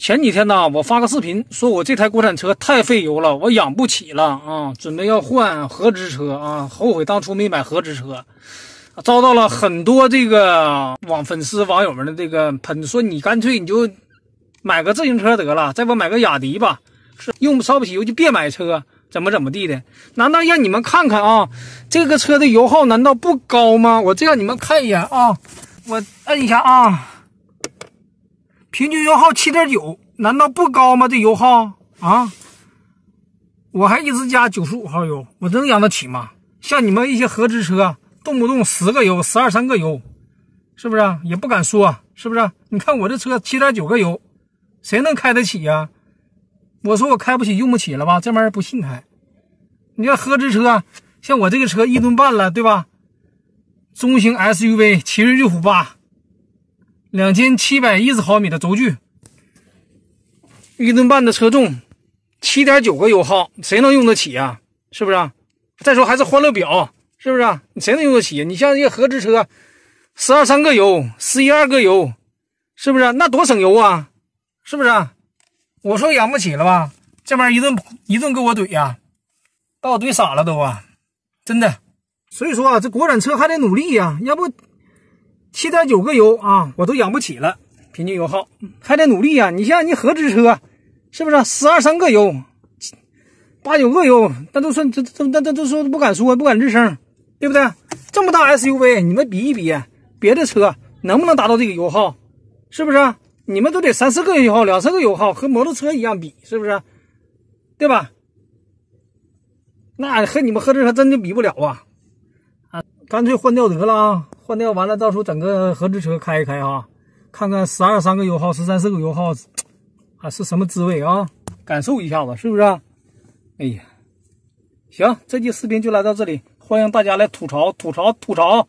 前几天呢，我发个视频，说我这台国产车太费油了，我养不起了啊，准备要换合资车啊，后悔当初没买合资车，遭到了很多这个网粉丝网友们的这个喷，说你干脆你就买个自行车得了，再不买个雅迪吧，是用烧不起油就别买车，怎么怎么地的？难道让你们看看啊，这个车的油耗难道不高吗？我这样你们看一眼啊，我摁一下啊。平均油耗七点九，难道不高吗？这油耗啊！我还一直加九十五号油，我能养得起吗？像你们一些合资车，动不动十个油、十二三个油，是不是啊？也不敢说，是不是？你看我这车七点九个油，谁能开得起呀？我说我开不起，用不起了吧？这玩意儿不信开。你看合资车，像我这个车一吨半了，对吧？中型 SUV 奇瑞瑞虎八。两千七百一十毫米的轴距，一吨半的车重，七点九个油耗，谁能用得起啊？是不是？再说还是欢乐表，是不是？谁能用得起？你像一个合资车，十二三个油，十一二个油，是不是？那多省油啊！是不是？我说养不起了吧？这玩意一顿一顿给我怼呀，把我怼傻了都啊！真的，所以说啊，这国产车还得努力呀，要不。七点九个油啊，我都养不起了，平均油耗还得努力呀。你像你合资车，是不是十二三个油，八九个油，那都说这这那那都说不敢说，不敢吱声，对不对？这么大 SUV，你们比一比，别的车能不能达到这个油耗？是不是？你们都得三四个油耗，两三个油耗，和摩托车一样比，是不是？对吧？那和你们合资车真的比不了啊！啊，干脆换掉得了。啊！换掉完了，到时候整个合资车开一开啊，看看十二三个油耗、十三四个油耗，啊，是什么滋味啊？感受一下子是不是？哎呀，行，这期视频就来到这里，欢迎大家来吐槽、吐槽、吐槽。